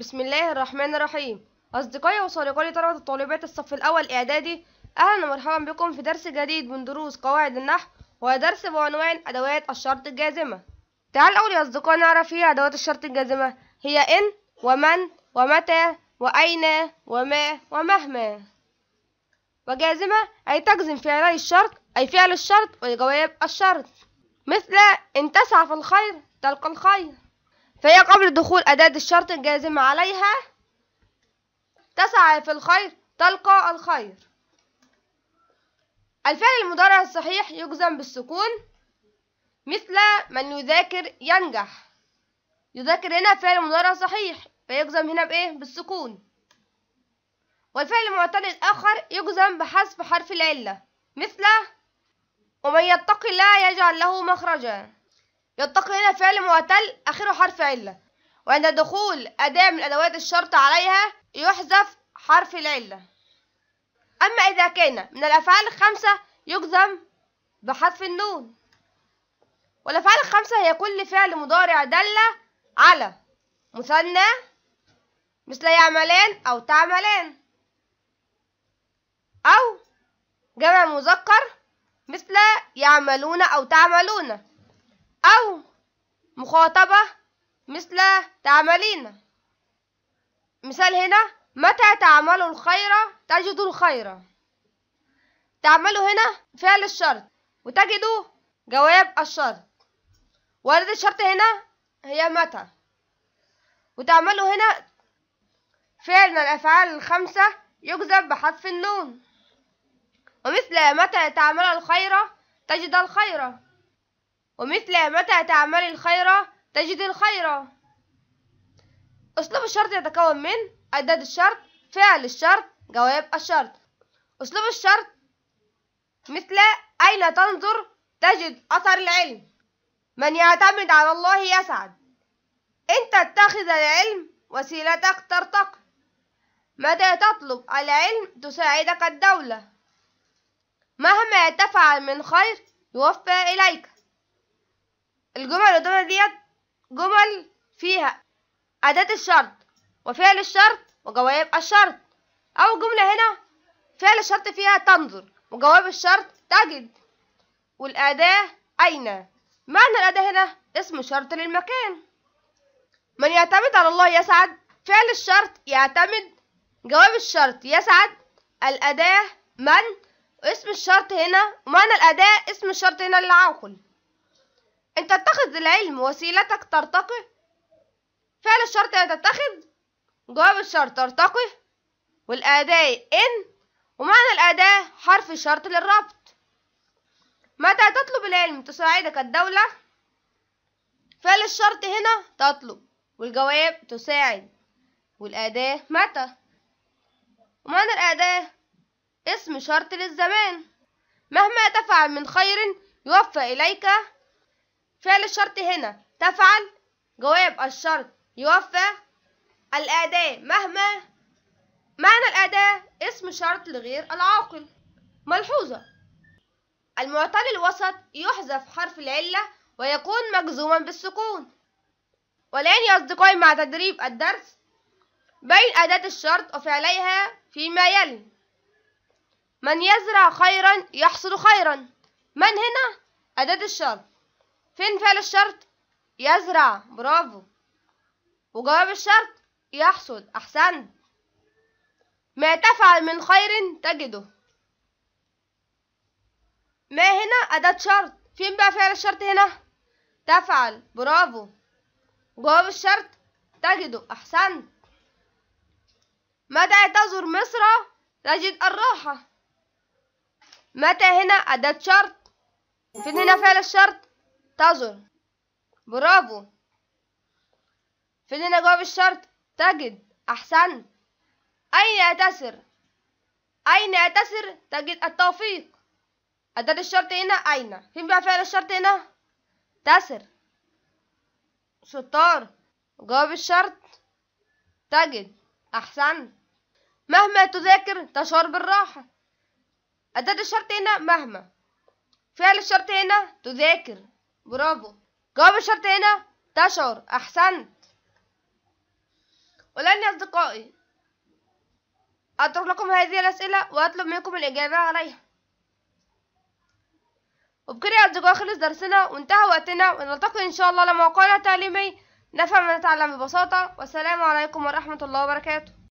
بسم الله الرحمن الرحيم أصدقائي وصديقاتي طلبة الطالبات الصف الأول إعدادي أهلا ومرحبا بكم في درس جديد من دروس قواعد النحو ودرس بعنوان أدوات الشرط الجازمة تعال أول يا أصدقائي نعرف فيه أدوات الشرط الجازمة هي إن ومن ومتى وأين وما ومهما وجازمة أي تجزم فعلي الشرط أي فعل الشرط وجواب الشرط مثل إن تسعى في الخير تلقى الخير فهي قبل دخول أداة الشرط الجازمة عليها تسعى في الخير تلقى الخير الفعل المضارع الصحيح يجزم بالسكون مثل من يذاكر ينجح يذاكر هنا فعل مضارع صحيح فيجزم هنا بإيه؟ بالسكون والفعل المعتل الآخر يجزم بحذف حرف العلة مثل ومن يتق الله يجعل له مخرجا يتقي هنا فعل معتل آخره حرف علة وعند دخول أداة من أدوات الشرط عليها يحذف حرف العلة أما إذا كان من الأفعال الخمسة يجزم بحذف النون والأفعال الخمسة هي كل فعل مضارع دل على مثنى مثل يعملان أو تعملان أو جمع مذكر مثل يعملون أو تعملون أو مخاطبة مثل تعملين مثال هنا متى تعمل الخير تجد الخير تعمل هنا فعل الشرط وتجد جواب الشرط ورد الشرط هنا هي متى وتعمل هنا فعل من الأفعال الخمسة يجذب بحذف النون ومثل متى تعمل الخير تجد الخير ومثل متى تعمل الخير تجد الخير أسلوب الشرط يتكون من أداة الشرط فعل الشرط جواب الشرط أسلوب الشرط مثل أين تنظر تجد أثر العلم من يعتمد على الله يسعد إن تتخذ العلم وسيلتك ترتقي متى تطلب العلم تساعدك الدولة مهما تفعل من خير يوفى إليك الجمل اللي قدامنا ديت جمل فيها أداة الشرط وفعل الشرط وجواب الشرط أول جملة هنا فعل الشرط فيها تنظر وجواب الشرط تجد والأداة أين معنى الأداة هنا اسم شرط للمكان من يعتمد على الله يسعد فعل الشرط يعتمد جواب الشرط يسعد الأداة من اسم الشرط هنا ومعنى الأداة اسم الشرط هنا للعاقل ان تتخذ العلم وسيلتك ترتقي فعل الشرط يا تتخذ جواب الشرط ترتقي والأداة ان ومعنى الاداة حرف الشرط للربط متى تطلب العلم تساعدك الدولة فعل الشرط هنا تطلب والجواب تساعد والاداة متى ومعنى الاداة اسم شرط للزمان مهما تفعل من خير يوفى إليك فعل الشرط هنا تفعل جواب الشرط يوفى الأداة مهما معنى الأداة اسم شرط لغير العاقل ملحوظة المعطل الوسط يحذف حرف العلة ويكون مجزوما بالسكون والآن يا أصدقائي مع تدريب الدرس بين أداة الشرط وفعليها فيما يلي من يزرع خيرا يحصل خيرا من هنا أداة الشرط فين فعل الشرط يزرع برافو وجواب الشرط يحصد أحسنت ما تفعل من خير تجده ما هنا أداة شرط فين بقى فعل الشرط هنا تفعل برافو جواب الشرط تجده أحسنت متى تزور مصر تجد الراحة متى هنا أداة شرط فين هنا فعل الشرط تعذر برافو فين هنا جواب الشرط تجد أحسنت أين أتسر أين أتسر تجد التوفيق أداة الشرط هنا أين فين بقى فعل الشرط هنا تسر شطار جواب الشرط تجد أحسنت مهما تذاكر تشعر بالراحة أداة الشرط هنا مهما فعل الشرط هنا تذاكر برافو جواب الشرط هنا تشعر أحسنت ولن يا أصدقائي أترك لكم هذه الأسئلة وأطلب منكم الإجابة عليها وبكده يا أصدقائي خلص درسنا وانتهى وقتنا ونلتقي إن شاء الله على موقعنا التعليمي نفهم ونتعلم ببساطة والسلام عليكم ورحمة الله وبركاته